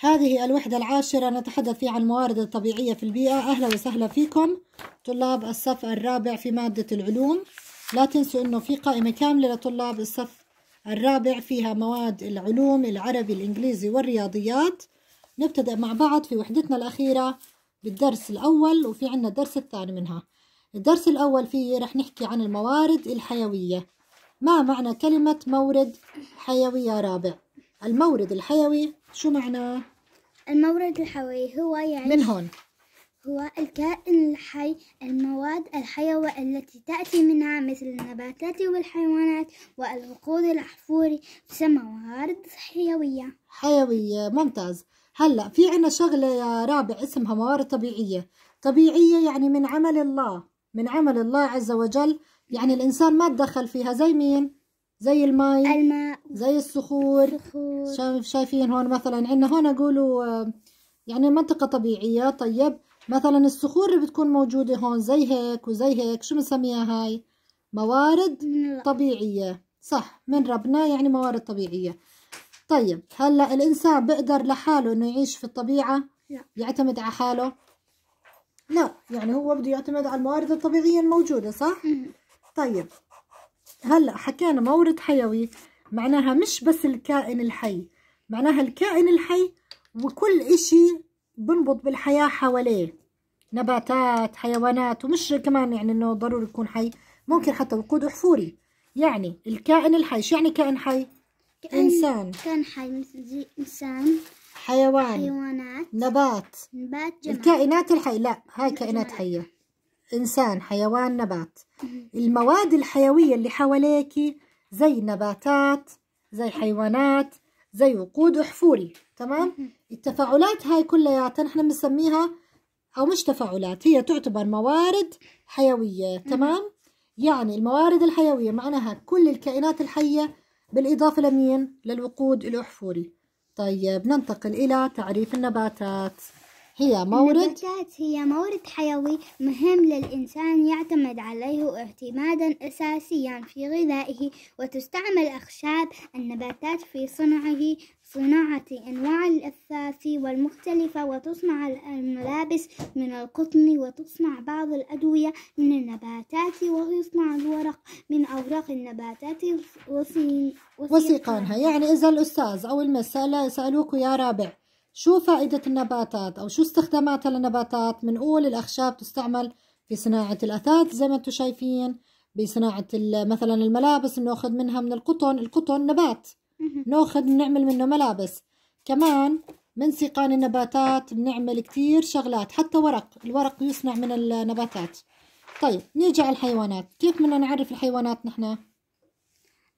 هذه الوحدة العاشرة نتحدث فيها عن الموارد الطبيعية في البيئة أهلا وسهلا فيكم طلاب الصف الرابع في مادة العلوم لا تنسوا أنه في قائمة كاملة لطلاب الصف الرابع فيها مواد العلوم العربي الإنجليزي والرياضيات نبتدأ مع بعض في وحدتنا الأخيرة بالدرس الأول وفي عنا الدرس الثاني منها الدرس الأول فيه رح نحكي عن الموارد الحيوية ما معنى كلمة مورد حيوي يا رابع المورد الحيوي شو معناه؟ المورد الحيوي هو يعني من هون هو الكائن الحي المواد الحيوية التي تأتي منها مثل النباتات والحيوانات والوقود الأحفوري تسمى موارد حيوية حيوية ممتاز هلا في عنا شغلة يا رابع اسمها موارد طبيعية طبيعية يعني من عمل الله من عمل الله عز وجل يعني الإنسان ما تدخل فيها زي مين؟ زي الماء الماء زي الصخور شايفين هون مثلا عندنا هون قولوا آه، يعني منطقة طبيعية طيب مثلا الصخور اللي بتكون موجودة هون زي هيك وزي هيك شو بنسميها هاي موارد طبيعية صح من ربنا يعني موارد طبيعية طيب هلا الإنسان بيقدر لحاله إنه يعيش في الطبيعة لا. يعتمد على حاله لا يعني هو بده يعتمد على الموارد الطبيعية الموجودة صح طيب هلا حكينا مورد حيوي معناها مش بس الكائن الحي معناها الكائن الحي وكل إشي بنبض بالحياة حواليه نباتات حيوانات ومش كمان يعني انه ضروري يكون حي ممكن حتى وقود احفوري يعني الكائن الحي شو يعني كائن حي كأن انسان كائن حي مثل زي انسان حيوان حيوانات نبات نبات جمع. الكائنات الحية لا هاي كائنات حية إنسان حيوان نبات المواد الحيوية اللي حواليكي زي نباتات زي حيوانات زي وقود وحفوري تمام التفاعلات هاي كلياتها نحن بنسميها او مش تفاعلات هي تعتبر موارد حيويه تمام يعني الموارد الحيويه معناها كل الكائنات الحيه بالاضافه لمين للوقود الاحفوري طيب ننتقل الى تعريف النباتات هي مورد النباتات هي مورد حيوي مهم للإنسان يعتمد عليه اعتمادا أساسيا في غذائه وتستعمل أخشاب النباتات في صنعه صناعة أنواع الأثاث والمختلفة وتصنع الملابس من القطن وتصنع بعض الأدوية من النباتات ويصنع الورق من أوراق النباتات وسيقانها يعني إذا الأستاذ أو المسألة سألوك يا رابع شو فائدة النباتات أو شو استخداماتها للنباتات بنقول الأخشاب تستعمل في صناعة الأثاث زي ما انتم شايفين بصناعة مثلا الملابس بناخد منها من القطن القطن نبات ناخذ بنعمل منه ملابس كمان من سيقان النباتات بنعمل كتير شغلات حتى ورق الورق يصنع من النباتات طيب نيجي على الحيوانات كيف بدنا نعرف الحيوانات نحن؟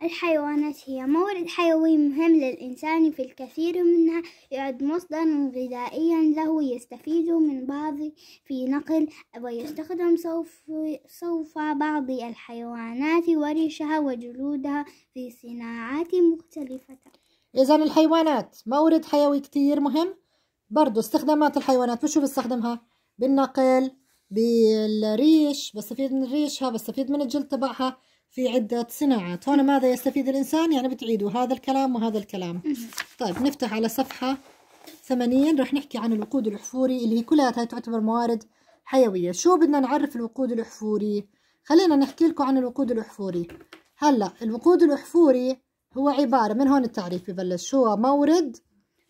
الحيوانات هي مورد حيوي مهم للإنسان في الكثير منها يعد مصدرا غذائيا له يستفيد من بعض في نقل ويستخدم سوف, سوف بعض الحيوانات وريشها وجلودها في صناعات مختلفة إذا الحيوانات مورد حيوي كتير مهم برضو استخدامات الحيوانات وشو بستخدمها بالنقل بالريش بستفيد من ريشها بستفيد من الجلد تبعها في عدة صناعات هنا ماذا يستفيد الإنسان يعني بتعيدوا هذا الكلام وهذا الكلام طيب نفتح على صفحة 80 رح نحكي عن الوقود الأحفوري اللي هي كلها تعتبر موارد حيوية شو بدنا نعرف الوقود الأحفوري خلينا نحكي لكم عن الوقود الأحفوري هلا الوقود الأحفوري هو عبارة من هون التعريف ببلش هو مورد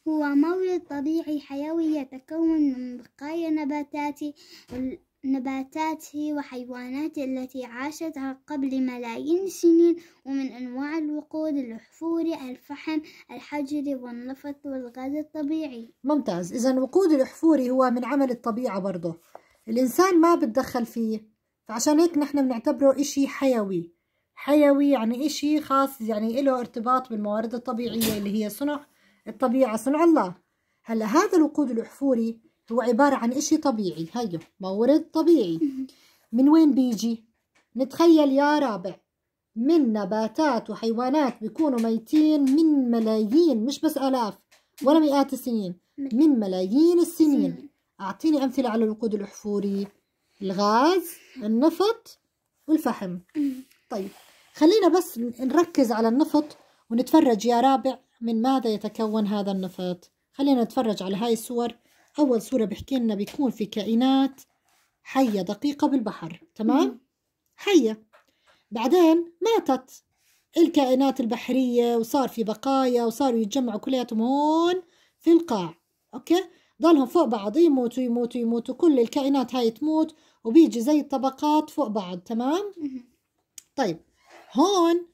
هو مورد طبيعي حيوي يتكون من بقايا نباتات نباتاته وحيواناته التي عاشتها قبل ملايين السنين ومن أنواع الوقود الأحفوري الفحم الحجري والنفط والغاز الطبيعي ممتاز إذا الوقود الأحفوري هو من عمل الطبيعة برضه الإنسان ما بتدخل فيه فعشان هيك نحن بنعتبره إشي حيوي حيوي يعني إشي خاص يعني له ارتباط بالموارد الطبيعية اللي هي صنع الطبيعة صنع الله هلا هذا الوقود الأحفوري هو عبارة عن إشي طبيعي هيو مورد طبيعي من وين بيجي؟ نتخيل يا رابع من نباتات وحيوانات بيكونوا ميتين من ملايين مش بس آلاف ولا مئات السنين من ملايين السنين أعطيني أمثلة على الوقود الأحفوري الغاز النفط والفحم طيب خلينا بس نركز على النفط ونتفرج يا رابع من ماذا يتكون هذا النفط خلينا نتفرج على هاي الصور أول صورة بحكي لنا بيكون في كائنات حية دقيقة بالبحر تمام؟ حية بعدين ماتت الكائنات البحرية وصار في بقايا وصاروا يتجمعوا كلياتهم هون في القاع أوكي؟ ضلهم فوق بعض يموتوا يموتوا يموتوا كل الكائنات هاي تموت وبيجي زي الطبقات فوق بعض تمام؟ طيب هون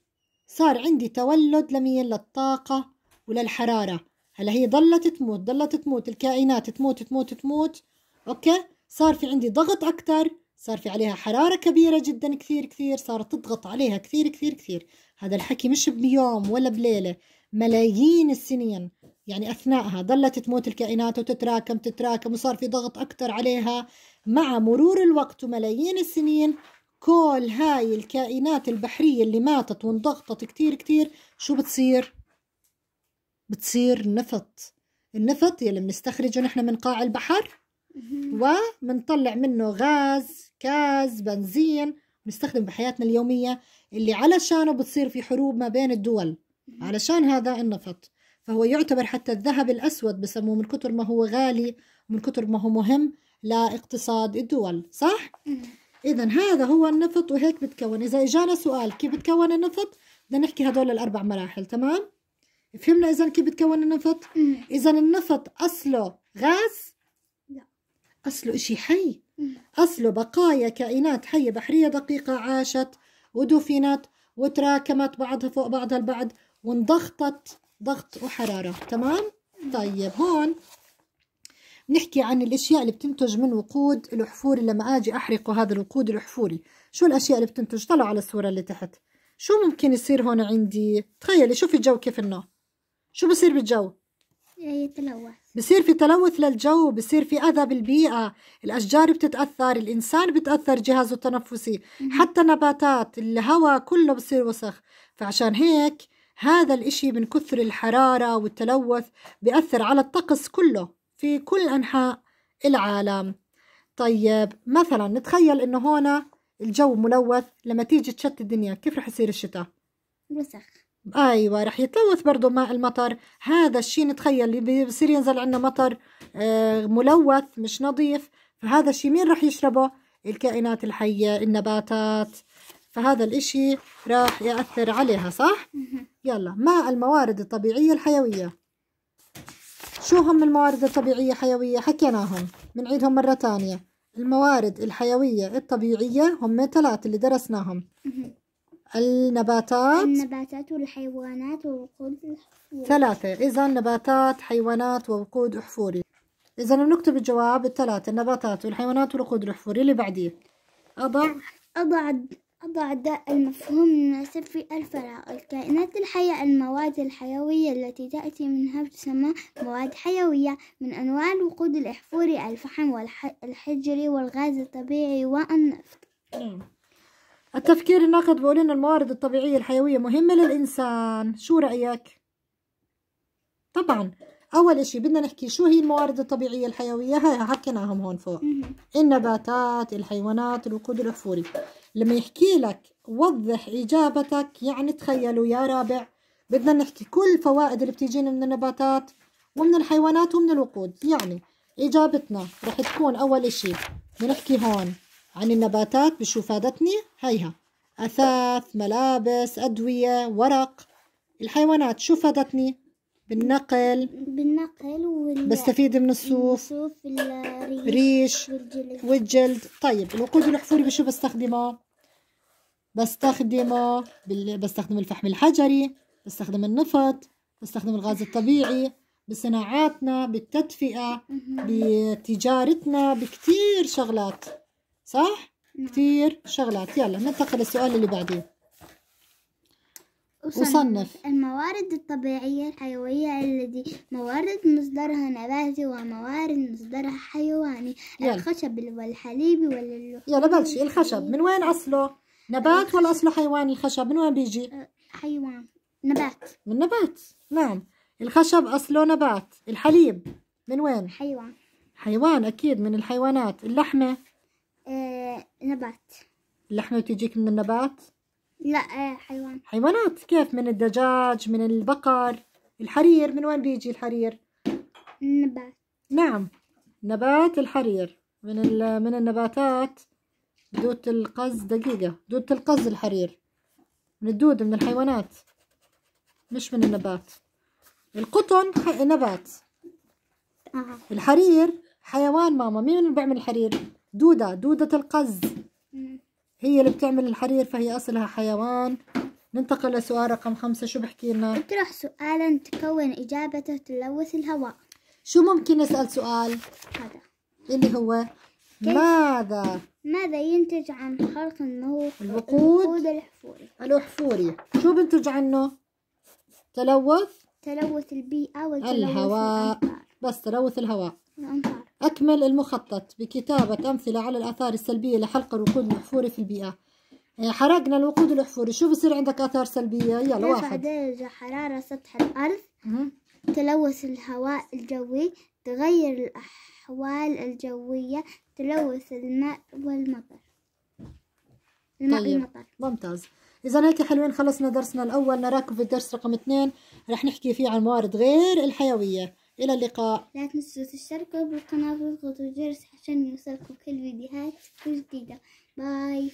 صار عندي تولد لمين للطاقة وللحرارة هلا هي ضلت تموت ضلت تموت الكائنات تموت تموت تموت اوكي صار في عندي ضغط اكثر صار في عليها حرارة كبيرة جدا كثير كثير صارت تضغط عليها كثير كثير كثير هذا الحكي مش بيوم ولا بليلة ملايين السنين يعني أثناءها ظلت تموت الكائنات وتتراكم تتراكم وصار في ضغط أكثر عليها مع مرور الوقت وملايين السنين كل هاي الكائنات البحرية اللي ماتت وانضغطت كثير كثير شو بتصير؟ بتصير نفط النفط يلي بنستخرجه نحن من قاع البحر وبنطلع منه غاز كاز بنزين بنستخدم بحياتنا اليومية اللي علشانه بتصير في حروب ما بين الدول علشان هذا النفط فهو يعتبر حتى الذهب الأسود بسموه من كتر ما هو غالي من كتر ما هو مهم لاقتصاد الدول صح؟ إذا هذا هو النفط وهيك بتكون إذا إجانا سؤال كيف بتكون النفط بدنا نحكي هدول الأربع مراحل تمام؟ فهمنا اذا كيف بتكون النفط اذا النفط اصله غاز لا اصله شيء حي اصله بقايا كائنات حيه بحريه دقيقه عاشت ودفنت وتراكمت بعضها فوق بعضها البعض وانضغطت ضغط وحراره تمام طيب هون نحكي عن الاشياء اللي بتنتج من وقود الاحفوري لما اجي احرقه هذا الوقود الاحفوري، شو الاشياء اللي بتنتج طلعوا على الصوره اللي تحت شو ممكن يصير هون عندي تخيلي شوفي الجو كيف انه شو بصير بالجو؟ يتلوث بصير في تلوث للجو بصير في أذى بالبيئة الأشجار بتتأثر الإنسان بتأثر جهازه التنفسي حتى نباتات الهواء كله بصير وسخ فعشان هيك هذا الإشي من كثر الحرارة والتلوث بيأثر على الطقس كله في كل أنحاء العالم طيب مثلا نتخيل إنه هنا الجو ملوث لما تيجي تشتي الدنيا كيف رح يصير الشتاء؟ وسخ ايوه رح يتلوث برضه ماء المطر هذا الشيء نتخيل بصير ينزل عندنا مطر آه، ملوث مش نظيف فهذا الشيء مين رح يشربه الكائنات الحية النباتات فهذا الاشي راح يأثر عليها صح؟ يلا ماء الموارد الطبيعية الحيوية شو هم الموارد الطبيعية الحيوية؟ حكيناهم بنعيدهم مرة تانية الموارد الحيوية الطبيعية هم ثلاث اللي درسناهم النباتات النباتات والحيوانات ووقود الأحفوري ثلاثة إذا نباتات حيوانات ووقود أحفوري إذا بنكتب الجواب الثلاثة النباتات والحيوانات والوقود الأحفوري اللي بعديه أضع أضع أضع داء المفهوم المناسب في الفراغ الكائنات الحية المواد الحيوية التي تأتي منها تسمى مواد حيوية من أنواع الوقود الأحفوري الفحم والحجري والغاز الطبيعي والنفط نعم. التفكير الناقد بيقول لنا الموارد الطبيعية الحيوية مهمة للإنسان شو رأيك؟ طبعا أول إشي بدنا نحكي شو هي الموارد الطبيعية الحيوية هاي حكيناهم هون فوق النباتات الحيوانات الوقود الأحفوري لما يحكي لك وضح إجابتك يعني تخيلوا يا رابع بدنا نحكي كل الفوائد اللي بتيجينا من النباتات ومن الحيوانات ومن الوقود يعني إجابتنا رح تكون أول إشي بنحكي هون عن النباتات بشو فادتني هيها أثاث ملابس أدوية ورق الحيوانات شو فادتني بالنقل بالنقل وال... بستفيد من الصوف الصوف الريش والجلد. والجلد طيب الوقود الأحفوري بشو بستخدمه بستخدمه بال... بستخدم الفحم الحجري بستخدم النفط بستخدم الغاز الطبيعي بصناعاتنا بالتدفئة بتجارتنا بكتير شغلات صح؟ نعم. كثير شغلات يلا ننتقل للسؤال اللي بعديه وصنف الموارد الطبيعية الحيوية الذي موارد مصدرها نباتي وموارد مصدرها حيواني يلا. الخشب والحليب واللحوم يلا بلشي الخشب من وين أصله؟ نبات ولا أصله حيواني الخشب من وين بيجي؟ أه، حيوان نبات من نبات نعم الخشب أصله نبات الحليب من وين؟ حيوان حيوان أكيد من الحيوانات اللحمة آه، نبات اللحمة تجيك من النبات؟ لا آه، حيوان حيوانات كيف من الدجاج من البقر الحرير من وين بيجي الحرير؟ النبات نعم نبات الحرير من من النباتات دودة القز دقيقة دودة القز الحرير من الدودة من الحيوانات مش من النبات القطن نبات الحرير حيوان ماما مين اللي بيعمل الحرير؟ دودة دودة القز هي اللي بتعمل الحرير فهي أصلها حيوان ننتقل لسؤال رقم خمسة شو بحكي لنا؟ اطرح سؤالا تكون إجابته تلوث الهواء شو ممكن نسأل سؤال؟ هذا اللي هو ماذا؟ ماذا ينتج عن خلق النور؟ الوقود الحفوري الأحفوري شو بنتج عنه؟ تلوث؟ تلوث البيئة والتلوث الهواء الأمطار. بس تلوث الهواء الأمطار أكمل المخطط بكتابة أمثلة على الآثار السلبية لحلق الوقود الأحفوري في البيئة إيه، حرقنا الوقود الأحفوري شو بصير عندك آثار سلبية يلا واحد درجة حرارة سطح الأرض تلوث الهواء الجوي تغير الأحوال الجوية تلوث الماء والمطر الماء طيب. والمطر ممتاز إذا هيك حلوين خلصنا درسنا الأول نراكم في الدرس رقم اثنين رح نحكي فيه عن موارد غير الحيوية إلى اللقاء لا تنسوا تشتركوا بالقناة وتضغطوا الجرس عشان يوصلكم كل فيديوهات جديدة باي